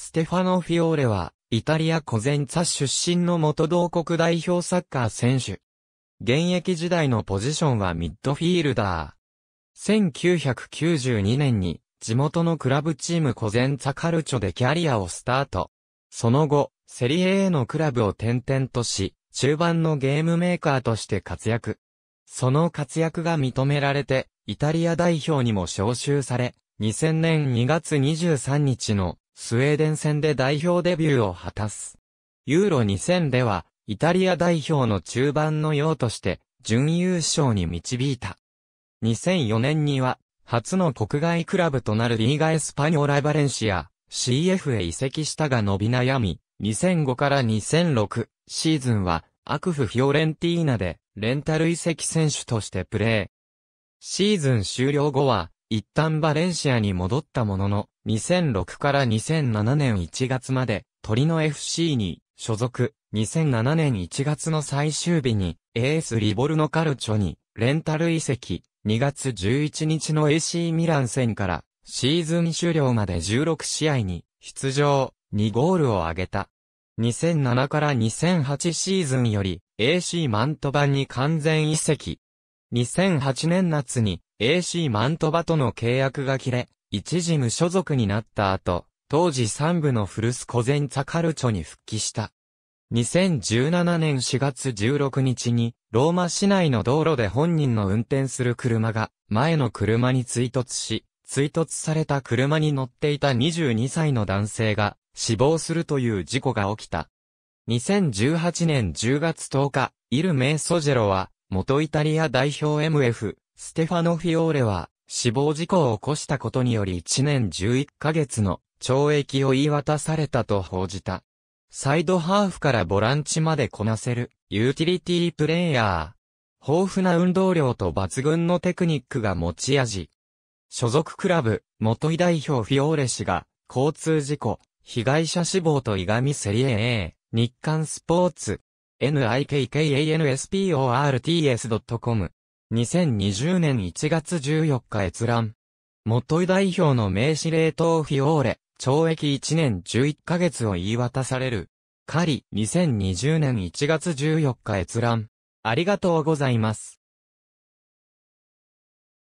ステファノ・フィオーレは、イタリアコゼンツァ出身の元同国代表サッカー選手。現役時代のポジションはミッドフィールダー。1992年に地元のクラブチームコゼンツァカルチョでキャリアをスタート。その後、セリエ A のクラブを転々とし、中盤のゲームメーカーとして活躍。その活躍が認められて、イタリア代表にも招集され、2000年2月23日のスウェーデン戦で代表デビューを果たす。ユーロ2000では、イタリア代表の中盤のようとして、準優勝に導いた。2004年には、初の国外クラブとなるリーガエスパニョラバレンシア、CF へ移籍したが伸び悩み、2005から2006シーズンは、アクフフィオレンティーナで、レンタル移籍選手としてプレー。シーズン終了後は、一旦バレンシアに戻ったものの、2006から2007年1月まで、鳥の FC に所属、2007年1月の最終日に、エースリボルノカルチョに、レンタル移籍、2月11日の AC ミラン戦から、シーズン終了まで16試合に、出場、2ゴールを挙げた。2007から2008シーズンより、AC マントバに完全移籍。2008年夏に、AC マントバとの契約が切れ、一時無所属になった後、当時三部の古巣コゼンツァカルチョに復帰した。2017年4月16日に、ローマ市内の道路で本人の運転する車が、前の車に追突し、追突された車に乗っていた22歳の男性が、死亡するという事故が起きた。2018年10月10日、イル・メイ・ソジェロは、元イタリア代表 MF、ステファノ・フィオーレは、死亡事故を起こしたことにより1年11ヶ月の懲役を言い渡されたと報じた。サイドハーフからボランチまでこなせる、ユーティリティプレイヤー。豊富な運動量と抜群のテクニックが持ち味。所属クラブ、元井代表フィオーレ氏が、交通事故、被害者死亡といがみセリエ A、日刊スポーツ、n i k k a n s p o r t s c o m 2020年1月14日閲覧。元井代表の名司令塔フィオーレ、懲役1年11ヶ月を言い渡される。狩り、2020年1月14日閲覧。ありがとうございます。